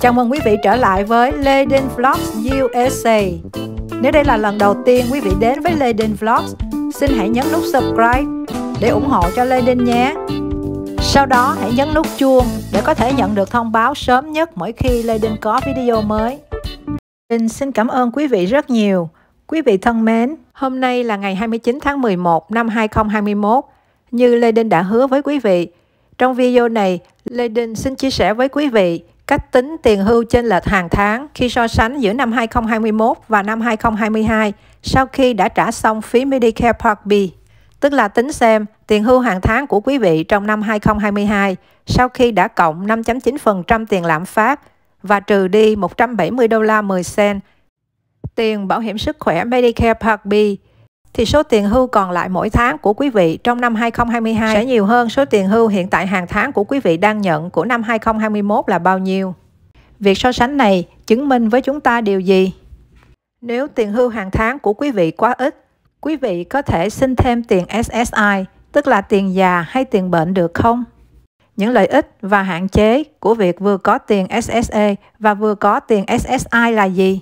Chào mừng quý vị trở lại với Leden Vlogs USA. Nếu đây là lần đầu tiên quý vị đến với Leden Vlogs, xin hãy nhấn nút subscribe để ủng hộ cho Leden nhé. Sau đó hãy nhấn nút chuông để có thể nhận được thông báo sớm nhất mỗi khi Leden có video mới. Leden xin cảm ơn quý vị rất nhiều. Quý vị thân mến, hôm nay là ngày 29 tháng 11 năm 2021. Như Lê đã hứa với quý vị, trong video này, Lê xin chia sẻ với quý vị cách tính tiền hưu trên lệch hàng tháng khi so sánh giữa năm 2021 và năm 2022 sau khi đã trả xong phí Medicare Part B, tức là tính xem tiền hưu hàng tháng của quý vị trong năm 2022 sau khi đã cộng 5.9% tiền lạm phát và trừ đi 170 đô la 10 cent tiền bảo hiểm sức khỏe Medicare Part B thì số tiền hưu còn lại mỗi tháng của quý vị trong năm 2022 sẽ nhiều hơn số tiền hưu hiện tại hàng tháng của quý vị đang nhận của năm 2021 là bao nhiêu. Việc so sánh này chứng minh với chúng ta điều gì? Nếu tiền hưu hàng tháng của quý vị quá ít, quý vị có thể xin thêm tiền SSI, tức là tiền già hay tiền bệnh được không? Những lợi ích và hạn chế của việc vừa có tiền SSA và vừa có tiền SSI là gì?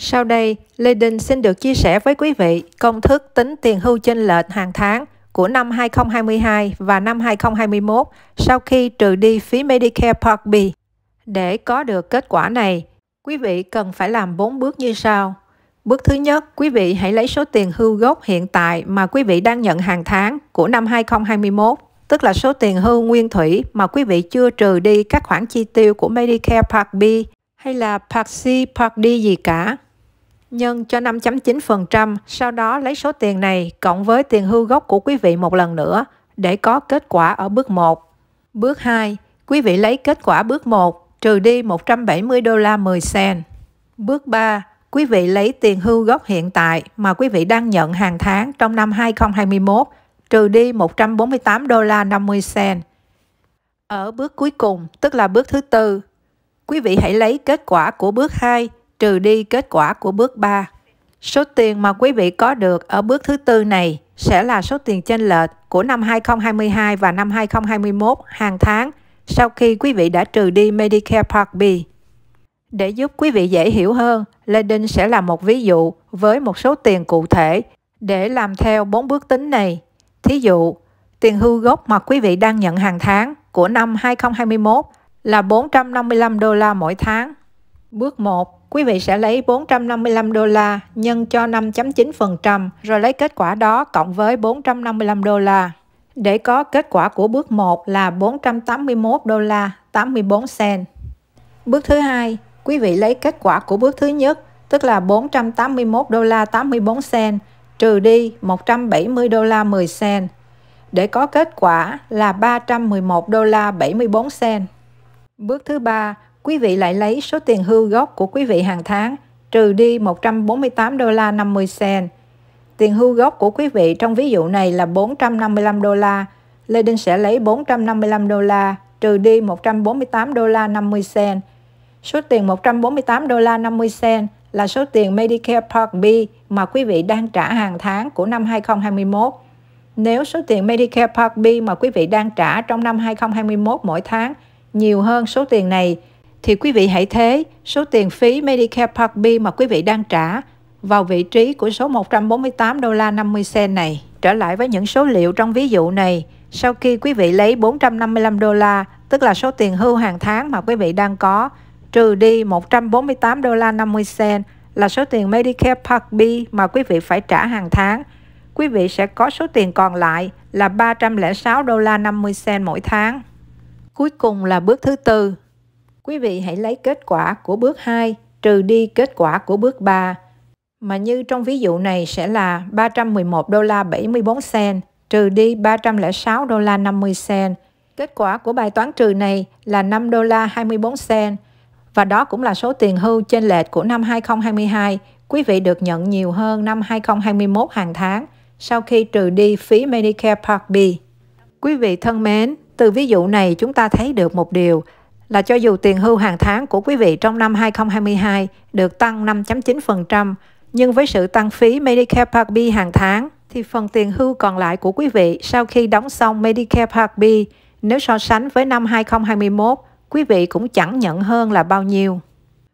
Sau đây, Lê Đình xin được chia sẻ với quý vị công thức tính tiền hưu chênh lệch hàng tháng của năm 2022 và năm 2021 sau khi trừ đi phí Medicare Part B. Để có được kết quả này, quý vị cần phải làm 4 bước như sau. Bước thứ nhất, quý vị hãy lấy số tiền hưu gốc hiện tại mà quý vị đang nhận hàng tháng của năm 2021, tức là số tiền hưu nguyên thủy mà quý vị chưa trừ đi các khoản chi tiêu của Medicare Part B hay là Part C, Part D gì cả nhân cho 5.9%, sau đó lấy số tiền này cộng với tiền hưu gốc của quý vị một lần nữa để có kết quả ở bước 1. Bước 2, quý vị lấy kết quả bước 1 trừ đi 170 đô la 10 sen. Bước 3, quý vị lấy tiền hưu gốc hiện tại mà quý vị đang nhận hàng tháng trong năm 2021 trừ đi 148 đô la 50 sen. Ở bước cuối cùng, tức là bước thứ tư, quý vị hãy lấy kết quả của bước 2 trừ đi kết quả của bước 3. Số tiền mà quý vị có được ở bước thứ tư này sẽ là số tiền chênh lệch của năm 2022 và năm 2021 hàng tháng sau khi quý vị đã trừ đi Medicare Part B. Để giúp quý vị dễ hiểu hơn, Lê Đinh sẽ làm một ví dụ với một số tiền cụ thể để làm theo bốn bước tính này. Thí dụ, tiền hưu gốc mà quý vị đang nhận hàng tháng của năm 2021 là 455 đô la mỗi tháng. Bước 1. Quý vị sẽ lấy 455 đô la nhân cho 5.9% rồi lấy kết quả đó cộng với 455 đô la. Để có kết quả của bước 1 là 481 đô la 84 sen. Bước thứ hai, quý vị lấy kết quả của bước thứ nhất, tức là 481 đô la 84 sen trừ đi 170 đô la 10 sen để có kết quả là 311 đô la 74 sen. Bước thứ ba, quý vị lại lấy số tiền hưu gốc của quý vị hàng tháng trừ đi 148 đô la 50 cent. Tiền hưu gốc của quý vị trong ví dụ này là 455 đô la. Lê Đinh sẽ lấy 455 đô la trừ đi 148 đô la 50 cent. Số tiền 148 đô la 50 cent là số tiền Medicare Part B mà quý vị đang trả hàng tháng của năm 2021. Nếu số tiền Medicare Part B mà quý vị đang trả trong năm 2021 mỗi tháng nhiều hơn số tiền này thì quý vị hãy thế số tiền phí Medicare Part B mà quý vị đang trả vào vị trí của số 148 đô la 50 sen này. Trở lại với những số liệu trong ví dụ này, sau khi quý vị lấy 455 đô la, tức là số tiền hưu hàng tháng mà quý vị đang có, trừ đi 148 đô la 50 sen là số tiền Medicare Part B mà quý vị phải trả hàng tháng, quý vị sẽ có số tiền còn lại là 306 đô la 50 sen mỗi tháng. Cuối cùng là bước thứ tư, Quý vị hãy lấy kết quả của bước 2 trừ đi kết quả của bước 3 mà như trong ví dụ này sẽ là 311 đô la 74 sen trừ đi 306 đô la 50 sen. Kết quả của bài toán trừ này là 5 đô la 24 sen và đó cũng là số tiền hưu trên lệch của năm 2022. Quý vị được nhận nhiều hơn năm 2021 hàng tháng sau khi trừ đi phí Medicare Part B. Quý vị thân mến, từ ví dụ này chúng ta thấy được một điều là cho dù tiền hưu hàng tháng của quý vị trong năm 2022 được tăng 5.9%, nhưng với sự tăng phí Medicare Part B hàng tháng thì phần tiền hưu còn lại của quý vị sau khi đóng xong Medicare Part B nếu so sánh với năm 2021, quý vị cũng chẳng nhận hơn là bao nhiêu.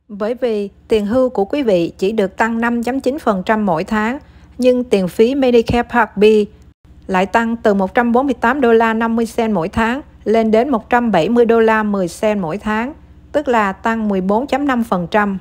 Bởi vì tiền hưu của quý vị chỉ được tăng 5.9% mỗi tháng, nhưng tiền phí Medicare Part B lại tăng từ 148 đô la 50 cent mỗi tháng lên đến 170 đô la 10 sen mỗi tháng, tức là tăng 14.5%.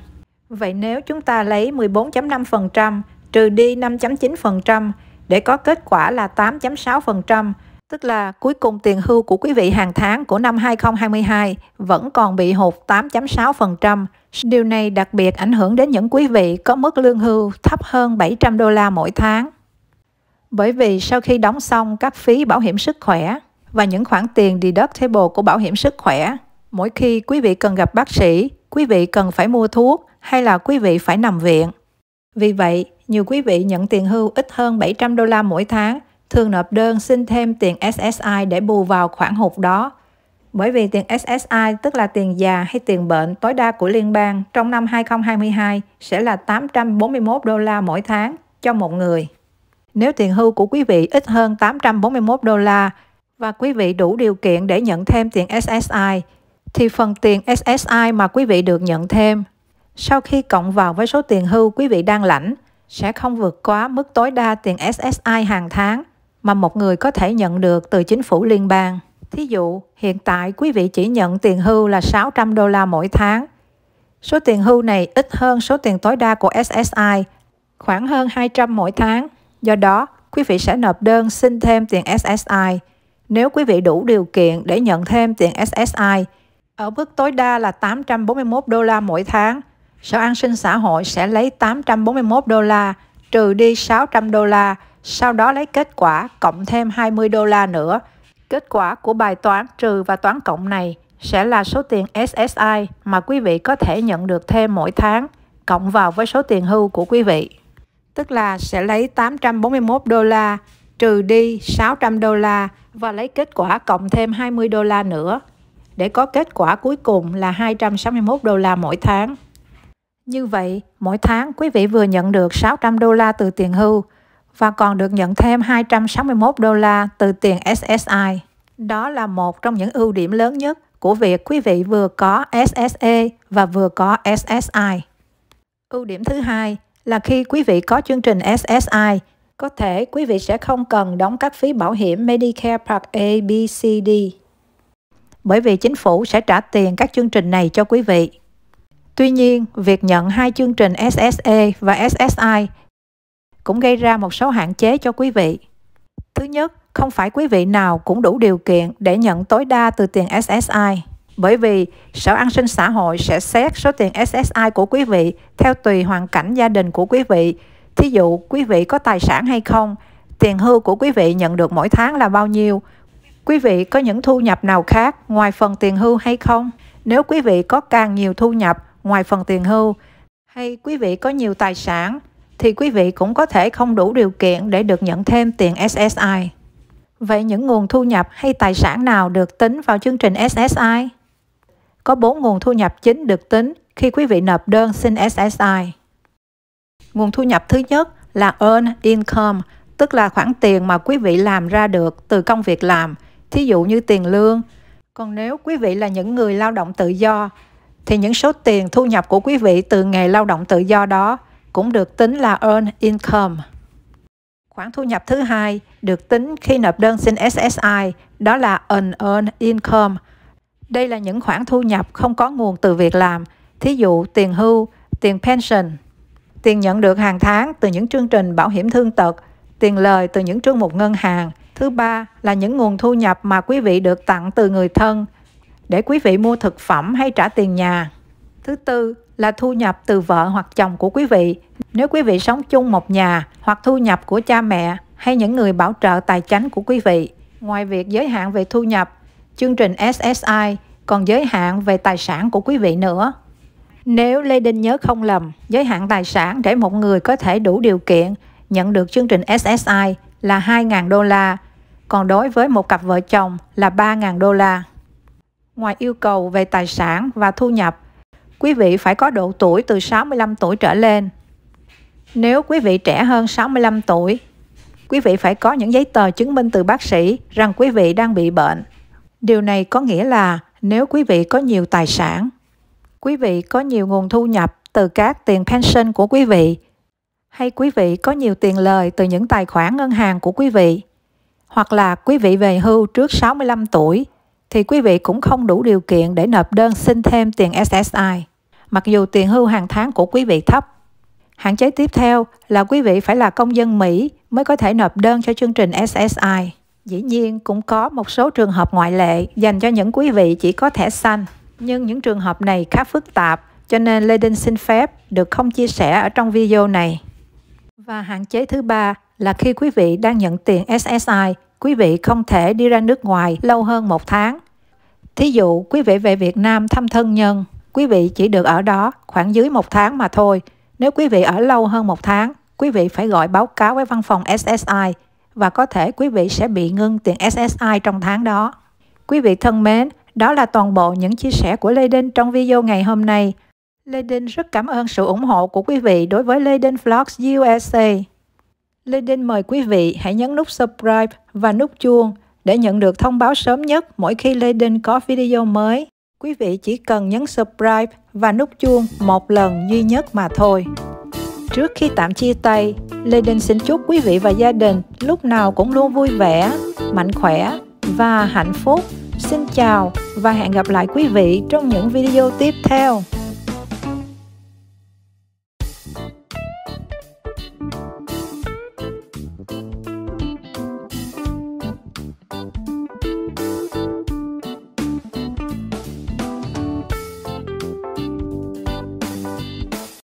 Vậy nếu chúng ta lấy 14.5% trừ đi 5.9% để có kết quả là 8.6%, tức là cuối cùng tiền hưu của quý vị hàng tháng của năm 2022 vẫn còn bị hụt 8.6%. Điều này đặc biệt ảnh hưởng đến những quý vị có mức lương hưu thấp hơn 700 đô la mỗi tháng. Bởi vì sau khi đóng xong các phí bảo hiểm sức khỏe, và những khoản tiền deductible của bảo hiểm sức khỏe. Mỗi khi quý vị cần gặp bác sĩ, quý vị cần phải mua thuốc hay là quý vị phải nằm viện. Vì vậy, nhiều quý vị nhận tiền hưu ít hơn 700 đô la mỗi tháng, thường nộp đơn xin thêm tiền SSI để bù vào khoản hụt đó. Bởi vì tiền SSI tức là tiền già hay tiền bệnh tối đa của liên bang trong năm 2022 sẽ là 841 đô la mỗi tháng cho một người. Nếu tiền hưu của quý vị ít hơn 841 đô la và quý vị đủ điều kiện để nhận thêm tiền SSI, thì phần tiền SSI mà quý vị được nhận thêm sau khi cộng vào với số tiền hưu quý vị đang lãnh sẽ không vượt quá mức tối đa tiền SSI hàng tháng mà một người có thể nhận được từ chính phủ liên bang. Thí dụ, hiện tại quý vị chỉ nhận tiền hưu là 600 đô la mỗi tháng. Số tiền hưu này ít hơn số tiền tối đa của SSI, khoảng hơn 200 mỗi tháng. Do đó, quý vị sẽ nộp đơn xin thêm tiền SSI nếu quý vị đủ điều kiện để nhận thêm tiền SSI ở mức tối đa là 841 đô la mỗi tháng. Sở An sinh xã hội sẽ lấy 841 đô la trừ đi 600 đô la, sau đó lấy kết quả cộng thêm 20 đô la nữa. Kết quả của bài toán trừ và toán cộng này sẽ là số tiền SSI mà quý vị có thể nhận được thêm mỗi tháng cộng vào với số tiền hưu của quý vị. Tức là sẽ lấy 841 đô la trừ đi 600 đô la và lấy kết quả cộng thêm 20 đô la nữa để có kết quả cuối cùng là 261 đô la mỗi tháng. Như vậy, mỗi tháng quý vị vừa nhận được 600 đô la từ tiền hưu và còn được nhận thêm 261 đô la từ tiền SSI. Đó là một trong những ưu điểm lớn nhất của việc quý vị vừa có SSE và vừa có SSI. Ưu điểm thứ hai là khi quý vị có chương trình SSI có thể quý vị sẽ không cần đóng các phí bảo hiểm Medicare Part A, B, C, D bởi vì chính phủ sẽ trả tiền các chương trình này cho quý vị. Tuy nhiên, việc nhận hai chương trình SSE và SSI cũng gây ra một số hạn chế cho quý vị. Thứ nhất, không phải quý vị nào cũng đủ điều kiện để nhận tối đa từ tiền SSI, bởi vì Sở An sinh xã hội sẽ xét số tiền SSI của quý vị theo tùy hoàn cảnh gia đình của quý vị Thí dụ, quý vị có tài sản hay không? Tiền hưu của quý vị nhận được mỗi tháng là bao nhiêu? Quý vị có những thu nhập nào khác ngoài phần tiền hưu hay không? Nếu quý vị có càng nhiều thu nhập ngoài phần tiền hưu hay quý vị có nhiều tài sản thì quý vị cũng có thể không đủ điều kiện để được nhận thêm tiền SSI. Vậy những nguồn thu nhập hay tài sản nào được tính vào chương trình SSI? Có 4 nguồn thu nhập chính được tính khi quý vị nộp đơn xin SSI. Nguồn thu nhập thứ nhất là earn income, tức là khoản tiền mà quý vị làm ra được từ công việc làm, thí dụ như tiền lương. Còn nếu quý vị là những người lao động tự do, thì những số tiền thu nhập của quý vị từ nghề lao động tự do đó cũng được tính là earn income. Khoản thu nhập thứ hai được tính khi nộp đơn xin SSI, đó là unearned income. Đây là những khoản thu nhập không có nguồn từ việc làm, thí dụ tiền hưu, tiền pension tiền nhận được hàng tháng từ những chương trình bảo hiểm thương tật, tiền lời từ những chương mục ngân hàng. Thứ ba là những nguồn thu nhập mà quý vị được tặng từ người thân để quý vị mua thực phẩm hay trả tiền nhà. Thứ tư là thu nhập từ vợ hoặc chồng của quý vị nếu quý vị sống chung một nhà hoặc thu nhập của cha mẹ hay những người bảo trợ tài chính của quý vị. Ngoài việc giới hạn về thu nhập, chương trình SSI còn giới hạn về tài sản của quý vị nữa. Nếu Lê Đinh nhớ không lầm, giới hạn tài sản để một người có thể đủ điều kiện nhận được chương trình SSI là 2.000 đô la, còn đối với một cặp vợ chồng là 3.000 đô la. Ngoài yêu cầu về tài sản và thu nhập, quý vị phải có độ tuổi từ 65 tuổi trở lên. Nếu quý vị trẻ hơn 65 tuổi, quý vị phải có những giấy tờ chứng minh từ bác sĩ rằng quý vị đang bị bệnh. Điều này có nghĩa là nếu quý vị có nhiều tài sản quý vị có nhiều nguồn thu nhập từ các tiền pension của quý vị hay quý vị có nhiều tiền lời từ những tài khoản ngân hàng của quý vị hoặc là quý vị về hưu trước 65 tuổi thì quý vị cũng không đủ điều kiện để nộp đơn xin thêm tiền SSI mặc dù tiền hưu hàng tháng của quý vị thấp. Hạn chế tiếp theo là quý vị phải là công dân Mỹ mới có thể nộp đơn cho chương trình SSI. Dĩ nhiên cũng có một số trường hợp ngoại lệ dành cho những quý vị chỉ có thẻ xanh nhưng những trường hợp này khá phức tạp, cho nên Lê Đinh xin phép được không chia sẻ ở trong video này. Và hạn chế thứ ba là khi quý vị đang nhận tiền SSI, quý vị không thể đi ra nước ngoài lâu hơn một tháng. Thí dụ, quý vị về Việt Nam thăm thân nhân, quý vị chỉ được ở đó khoảng dưới một tháng mà thôi. Nếu quý vị ở lâu hơn một tháng, quý vị phải gọi báo cáo với văn phòng SSI và có thể quý vị sẽ bị ngưng tiền SSI trong tháng đó. Quý vị thân mến, đó là toàn bộ những chia sẻ của Lê Đinh trong video ngày hôm nay. Lê Đinh rất cảm ơn sự ủng hộ của quý vị đối với Lê Đinh Vlogs USA. Lê Đinh mời quý vị hãy nhấn nút subscribe và nút chuông để nhận được thông báo sớm nhất mỗi khi Lê Đinh có video mới. Quý vị chỉ cần nhấn subscribe và nút chuông một lần duy nhất mà thôi. Trước khi tạm chia tay, Lê Đinh xin chúc quý vị và gia đình lúc nào cũng luôn vui vẻ, mạnh khỏe và hạnh phúc. Xin chào và hẹn gặp lại quý vị trong những video tiếp theo.